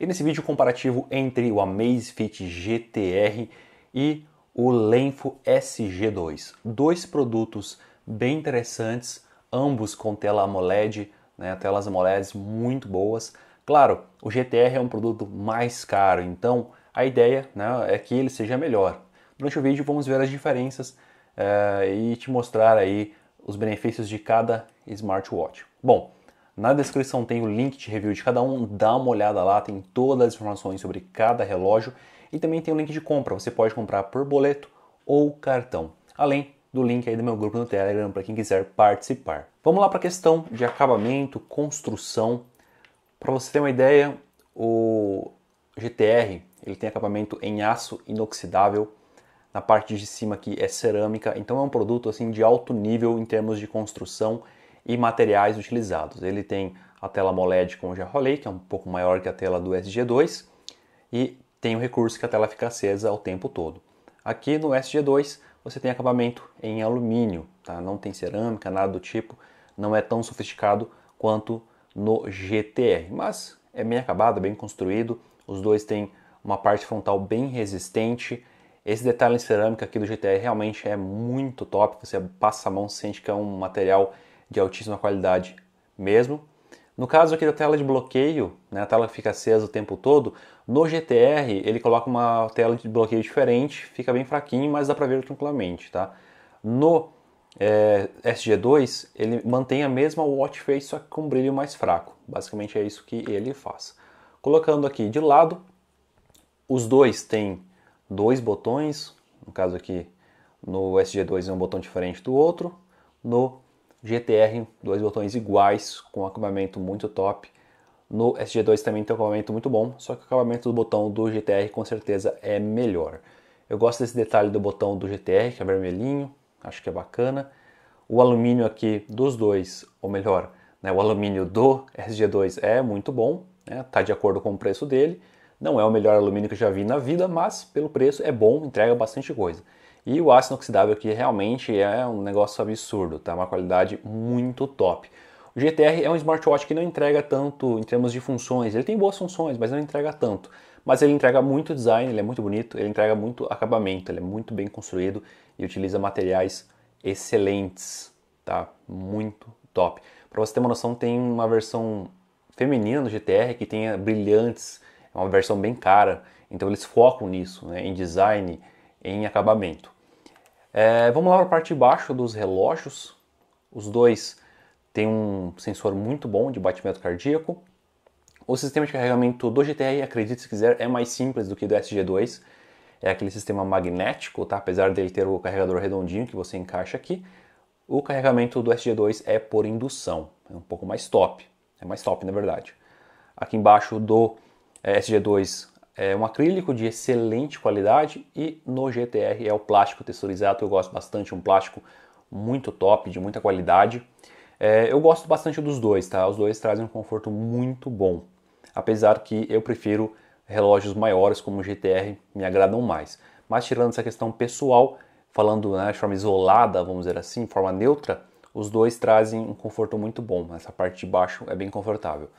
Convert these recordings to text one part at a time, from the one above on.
E nesse vídeo comparativo entre o Amazfit GTR e o Lenfo SG2, dois produtos bem interessantes, ambos com tela AMOLED, né, telas AMOLEDs muito boas. Claro, o GTR é um produto mais caro, então a ideia né, é que ele seja melhor. Durante o vídeo vamos ver as diferenças eh, e te mostrar aí os benefícios de cada smartwatch. Bom, na descrição tem o link de review de cada um, dá uma olhada lá, tem todas as informações sobre cada relógio e também tem o link de compra, você pode comprar por boleto ou cartão. Além do link aí do meu grupo no Telegram para quem quiser participar. Vamos lá para a questão de acabamento, construção. Para você ter uma ideia, o GTR ele tem acabamento em aço inoxidável. Na parte de cima aqui é cerâmica, então é um produto assim de alto nível em termos de construção e materiais utilizados. Ele tem a tela AMOLED, como já falei, que é um pouco maior que a tela do SG2 e tem o recurso que a tela fica acesa o tempo todo. Aqui no SG2 você tem acabamento em alumínio, tá? não tem cerâmica, nada do tipo, não é tão sofisticado quanto no GTR, mas é bem acabado, bem construído, os dois têm uma parte frontal bem resistente. Esse detalhe em cerâmica aqui do GTR realmente é muito top, você passa a mão, sente que é um material de altíssima qualidade mesmo. No caso aqui da tela de bloqueio, né, a tela fica acesa o tempo todo, no GTR ele coloca uma tela de bloqueio diferente, fica bem fraquinho, mas dá para ver tranquilamente. Tá? No é, eh, SG2 ele mantém a mesma watch face, só que com um brilho mais fraco. Basicamente é isso que ele faz. Colocando aqui de lado, os dois têm dois botões, no caso aqui no SG2 é um botão diferente do outro, no GTR, dois botões iguais, com acabamento muito top. No SG2 também tem um acabamento muito bom, só que o acabamento do botão do GTR com certeza é melhor. Eu gosto desse detalhe do botão do GTR, que é vermelhinho, acho que é bacana. O alumínio aqui dos dois, ou melhor, né, o alumínio do SG2 é muito bom, está né, tá de acordo com o preço dele. Não é o melhor alumínio que eu já vi na vida, mas pelo preço é bom, entrega bastante coisa. E o aço inoxidável aqui realmente é um negócio absurdo, tá? Uma qualidade muito top. O GTR é um smartwatch que não entrega tanto em termos de funções. Ele tem boas funções, mas não entrega tanto. Mas ele entrega muito design, ele é muito bonito, ele entrega muito acabamento, ele é muito bem construído e utiliza materiais excelentes, tá? Muito top. Para você ter uma noção, tem uma versão feminina do GTR que tem brilhantes, é uma versão bem cara. Então eles focam nisso, né? em design, em acabamento. É, vamos lá para a parte de baixo dos relógios. Os dois têm um sensor muito bom de batimento cardíaco. O sistema de carregamento do GTR, acredite se quiser, é mais simples do que do SG2. É aquele sistema magnético, tá? apesar dele ter o carregador redondinho que você encaixa aqui. O carregamento do SG2 é por indução, é um pouco mais top. É mais top, na verdade. Aqui embaixo do eh, SG2 é um acrílico de excelente qualidade e no GTR é o plástico texturizado eu gosto bastante, um plástico muito top, de muita qualidade. É, eu gosto bastante dos dois, tá? Os dois trazem um conforto muito bom, apesar que eu prefiro relógios maiores como o GTR, me agradam mais. Mas tirando essa questão pessoal, falando né, de forma isolada, vamos dizer assim, de forma neutra, os dois trazem um conforto muito bom. Essa parte de baixo é bem confortável.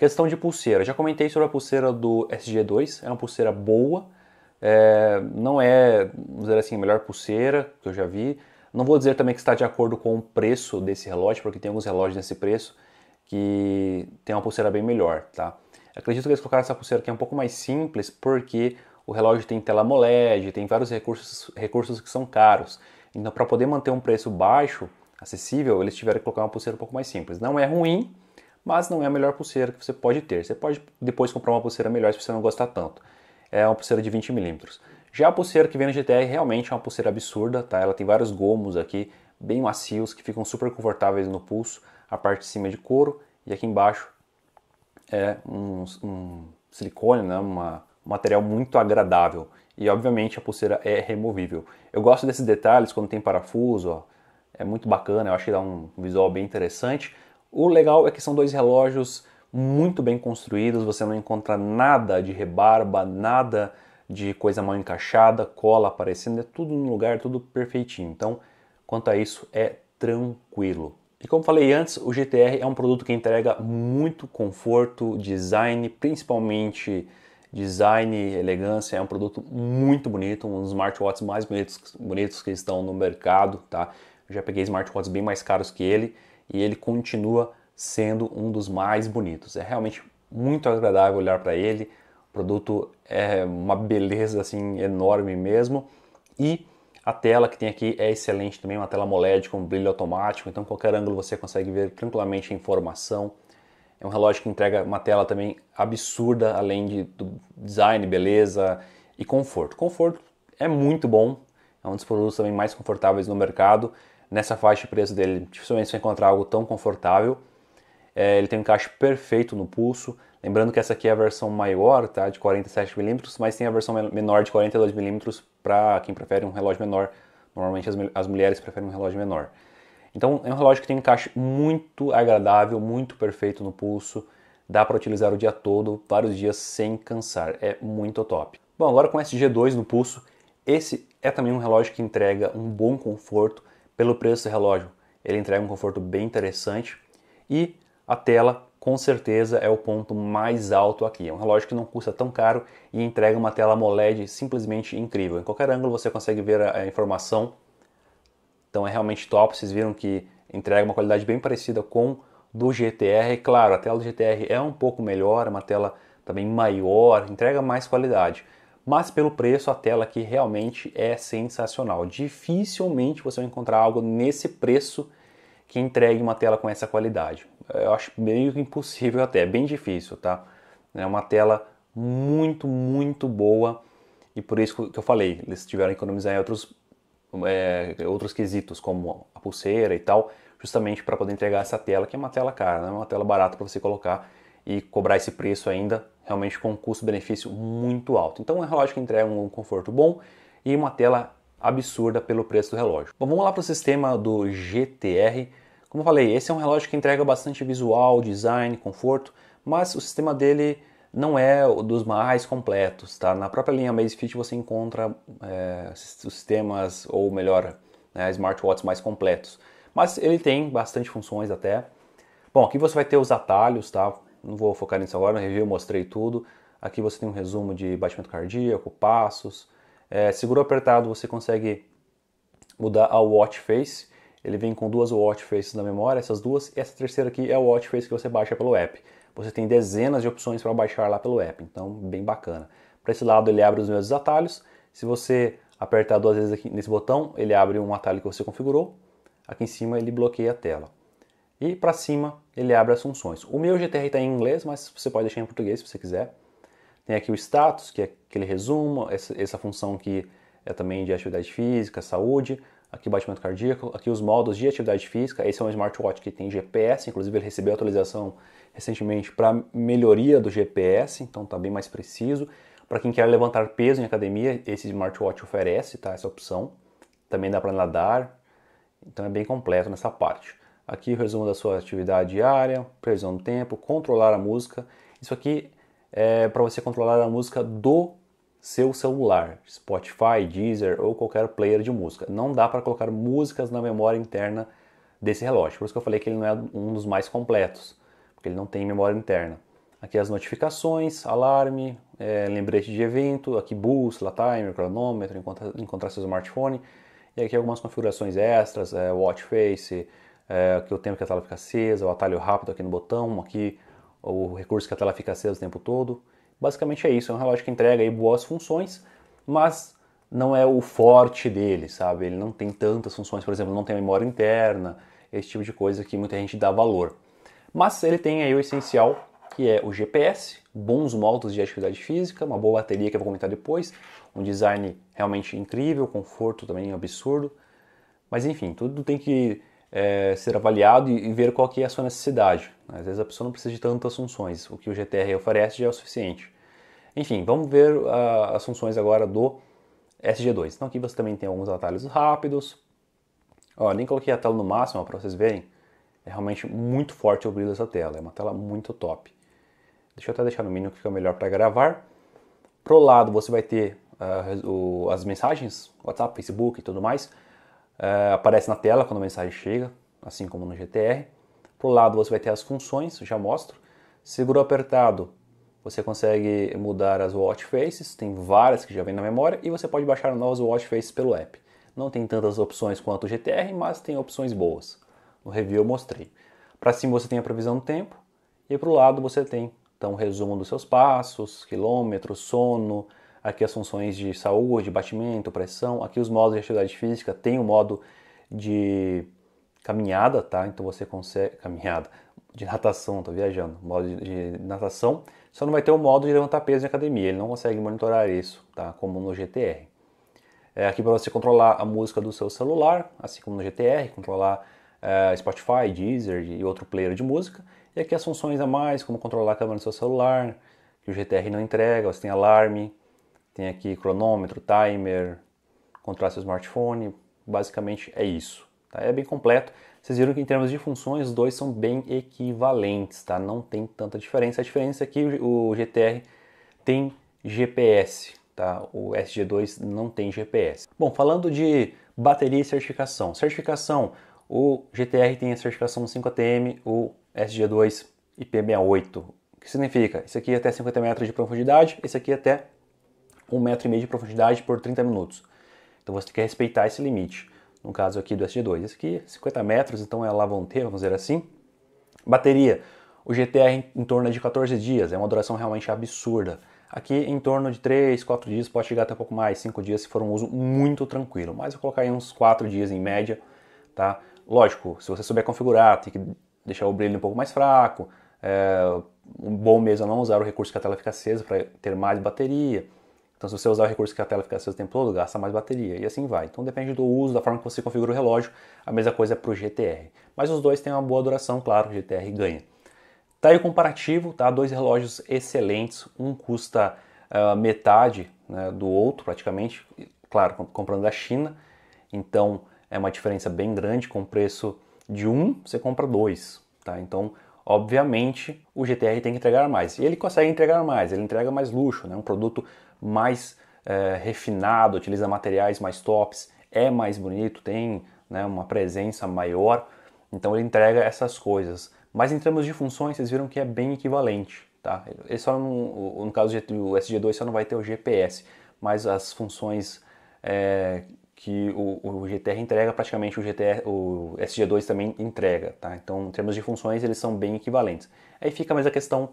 Questão de pulseira. Já comentei sobre a pulseira do SG2. É uma pulseira boa. É, não é, vamos dizer assim, a melhor pulseira que eu já vi. Não vou dizer também que está de acordo com o preço desse relógio, porque tem alguns relógios nesse preço que tem uma pulseira bem melhor, tá? Acredito que eles colocaram essa pulseira que é um pouco mais simples, porque o relógio tem tela AMOLED, tem vários recursos, recursos que são caros. Então, para poder manter um preço baixo, acessível, eles tiveram que colocar uma pulseira um pouco mais simples. Não é ruim, mas não é a melhor pulseira que você pode ter. Você pode depois comprar uma pulseira melhor se você não gostar tanto. É uma pulseira de 20 milímetros. Já a pulseira que vem no GTR realmente é uma pulseira absurda, tá? Ela tem vários gomos aqui, bem macios, que ficam super confortáveis no pulso. A parte de cima é de couro e aqui embaixo é um, um silicone, né? Uma, um material muito agradável. E obviamente a pulseira é removível. Eu gosto desses detalhes quando tem parafuso, ó. É muito bacana, eu acho que dá um visual bem interessante. O legal é que são dois relógios muito bem construídos, você não encontra nada de rebarba, nada de coisa mal encaixada, cola aparecendo, é tudo no lugar, tudo perfeitinho. Então, quanto a isso, é tranquilo. E como falei antes, o GTR é um produto que entrega muito conforto, design, principalmente design, elegância. É um produto muito bonito, um dos smartwatches mais bonitos, bonitos que estão no mercado, tá? Eu já peguei smartwatches bem mais caros que ele e ele continua sendo um dos mais bonitos. É realmente muito agradável olhar para ele. O produto é uma beleza assim enorme mesmo. E a tela que tem aqui é excelente também, uma tela AMOLED com brilho automático, então qualquer ângulo você consegue ver tranquilamente a informação. É um relógio que entrega uma tela também absurda, além de, do design, beleza e conforto. Conforto é muito bom, é um dos produtos também mais confortáveis no mercado nessa faixa de preço dele, dificilmente você vai encontrar algo tão confortável. É, ele tem um encaixe perfeito no pulso. Lembrando que essa aqui é a versão maior, tá? De 47mm, mas tem a versão menor de 42mm para quem prefere um relógio menor. Normalmente as, as mulheres preferem um relógio menor. Então é um relógio que tem um encaixe muito agradável, muito perfeito no pulso. Dá para utilizar o dia todo, vários dias sem cansar. É muito top. Bom, agora com o SG2 no pulso, esse é também um relógio que entrega um bom conforto, pelo preço do relógio, ele entrega um conforto bem interessante e a tela com certeza é o ponto mais alto aqui. É um relógio que não custa tão caro e entrega uma tela AMOLED simplesmente incrível. Em qualquer ângulo você consegue ver a informação. Então é realmente top. Vocês viram que entrega uma qualidade bem parecida com do GTR. Claro, a tela do GTR é um pouco melhor, é uma tela também maior, entrega mais qualidade mas pelo preço a tela aqui realmente é sensacional. Dificilmente você vai encontrar algo nesse preço que entregue uma tela com essa qualidade. Eu acho meio impossível até, bem difícil, tá? É uma tela muito, muito boa e por isso que eu falei, eles tiveram que economizar em outros, é, outros quesitos, como a pulseira e tal, justamente para poder entregar essa tela, que é uma tela cara, não é uma tela barata para você colocar e cobrar esse preço ainda realmente com um custo-benefício muito alto. Então é um relógio que entrega um conforto bom e uma tela absurda pelo preço do relógio. Bom, vamos lá para o sistema do GTR. Como eu falei, esse é um relógio que entrega bastante visual, design, conforto, mas o sistema dele não é dos mais completos, tá? Na própria linha Amazfit você encontra é, os sistemas, ou melhor, né, smartwatches mais completos. Mas ele tem bastante funções até. Bom, aqui você vai ter os atalhos, tá? não vou focar nisso agora, no review eu mostrei tudo. Aqui você tem um resumo de batimento cardíaco, passos. É, seguro apertado você consegue mudar a watch face. Ele vem com duas watch faces na memória, essas duas. E essa terceira aqui é a watch face que você baixa pelo app. Você tem dezenas de opções para baixar lá pelo app, então bem bacana. Para esse lado ele abre os meus atalhos. Se você apertar duas vezes aqui nesse botão, ele abre um atalho que você configurou. Aqui em cima ele bloqueia a tela. E para cima ele abre as funções. O meu GTR está em inglês, mas você pode deixar em português se você quiser. Tem aqui o status, que é aquele resumo, essa, essa função que é também de atividade física, saúde, aqui o batimento cardíaco, aqui os modos de atividade física. Esse é um smartwatch que tem GPS, inclusive ele recebeu atualização recentemente para melhoria do GPS, então está bem mais preciso. Para quem quer levantar peso em academia, esse smartwatch oferece tá, essa opção. Também dá para nadar, então é bem completo nessa parte. Aqui o resumo da sua atividade diária, previsão do tempo, controlar a música. Isso aqui é para você controlar a música do seu celular, Spotify, Deezer ou qualquer player de música. Não dá para colocar músicas na memória interna desse relógio. Por isso que eu falei que ele não é um dos mais completos, porque ele não tem memória interna. Aqui as notificações, alarme, é, lembrete de evento, aqui bússola, timer, cronômetro, encontrar, seu smartphone. E aqui algumas configurações extras, é, watch face, é, que o tempo que a tela fica acesa, o atalho rápido aqui no botão, aqui o recurso que a tela fica acesa o tempo todo. Basicamente é isso, é um relógio que entrega aí boas funções, mas não é o forte dele, sabe? Ele não tem tantas funções, por exemplo, não tem memória interna, esse tipo de coisa que muita gente dá valor. Mas ele tem aí o essencial, que é o GPS, bons modos de atividade física, uma boa bateria que eu vou comentar depois, um design realmente incrível, conforto também absurdo. Mas enfim, tudo tem que é, ser avaliado e, e, ver qual que é a sua necessidade. Né? Às vezes a pessoa não precisa de tantas funções, o que o GTR oferece já é o suficiente. Enfim, vamos ver a, ah, as funções agora do SG2. Então aqui você também tem alguns atalhos rápidos. Ó, nem coloquei a tela no máximo para vocês verem. É realmente muito forte o brilho dessa tela, é uma tela muito top. Deixa eu até deixar no mínimo que fica melhor para gravar. Pro lado você vai ter uh, o, as mensagens, WhatsApp, Facebook e tudo mais. Uh, aparece na tela quando a mensagem chega, assim como no GTR. Para o lado você vai ter as funções, já mostro. Seguro apertado, você consegue mudar as watch faces, tem várias que já vem na memória, e você pode baixar novas watch faces pelo app. Não tem tantas opções quanto o GTR, mas tem opções boas. No review eu mostrei. Para cima você tem a previsão do tempo, e para o lado você tem então, um resumo dos seus passos, quilômetros, sono, aqui as funções de saúde, batimento, pressão, aqui os modos de atividade física, tem o modo de caminhada, tá? Então você consegue caminhada, de natação, tô viajando, modo de natação, só não vai ter o modo de levantar peso na academia, ele não consegue monitorar isso, tá? Como no GTR. É aqui para você controlar a música do seu celular, assim como no GTR, controlar é, Spotify, Deezer e outro player de música. E aqui as funções a mais, como controlar a câmera do seu celular, que o GTR não entrega, você tem alarme, tem aqui cronômetro, timer, contraste seu smartphone, basicamente é isso. Tá? É bem completo. Vocês viram que em termos de funções, os dois são bem equivalentes, tá? Não tem tanta diferença. A diferença é que o GTR tem GPS, tá? O SG2 não tem GPS. Bom, falando de bateria e certificação. Certificação, o GTR tem a certificação 5ATM, o SG2 IP68. O que significa? Esse aqui é até 50 metros de profundidade, esse aqui é até um metro e meio de profundidade por 30 minutos. Então você tem que respeitar esse limite. No caso aqui do SG2, esse aqui 50 metros, então é lá vão ter, vamos dizer assim. Bateria, o GTR em torno de 14 dias, é uma duração realmente absurda. Aqui em torno de 3, 4 dias, pode chegar até um pouco mais, 5 dias se for um uso muito tranquilo. Mas eu colocaria uns 4 dias em média, tá? Lógico, se você souber configurar, tem que deixar o brilho um pouco mais fraco, é, um bom mesmo é não usar o recurso que a tela fica acesa para ter mais bateria. Então, se você usar o recurso que a tela fica acesa o tempo todo, gasta mais bateria e assim vai. Então, depende do uso, da forma que você configura o relógio. A mesma coisa é para o GTR. Mas os dois têm uma boa duração, claro, o GTR ganha. Tá aí o comparativo, tá? Dois relógios excelentes, um custa uh, metade né, do outro, praticamente, claro, comprando da China. Então, é uma diferença bem grande com o preço de um, você compra dois, tá? Então, obviamente o GTR tem que entregar mais. E ele consegue entregar mais, ele entrega mais luxo, né? um produto mais é, refinado, utiliza materiais mais tops, é mais bonito, tem né, uma presença maior, então ele entrega essas coisas. Mas em termos de funções, vocês viram que é bem equivalente. Tá? Ele só não, no caso do SG2 só não vai ter o GPS, mas as funções é, que o, o GTR entrega, praticamente o, GTR, o SG2 também entrega. Tá? Então, em termos de funções, eles são bem equivalentes. Aí fica mais a questão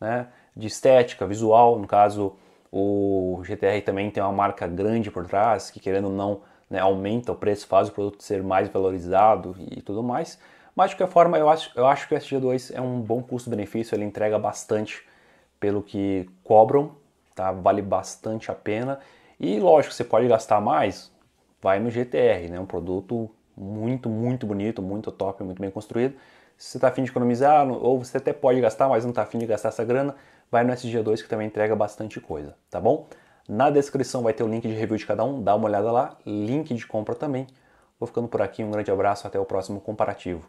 né, de estética, visual. No caso, o GTR também tem uma marca grande por trás, que querendo ou não, né, aumenta o preço, faz o produto ser mais valorizado e, e tudo mais. Mas, de qualquer forma, eu acho, eu acho que o SG2 é um bom custo-benefício, ele entrega bastante pelo que cobram, tá? vale bastante a pena. E, lógico, você pode gastar mais, vai no GTR, né? Um produto muito, muito bonito, muito top, muito bem construído. Se você está afim de economizar, ou você até pode gastar, mas não está afim de gastar essa grana, vai no SG2 que também entrega bastante coisa, tá bom? Na descrição vai ter o link de review de cada um, dá uma olhada lá, link de compra também. Vou ficando por aqui, um grande abraço, até o próximo comparativo.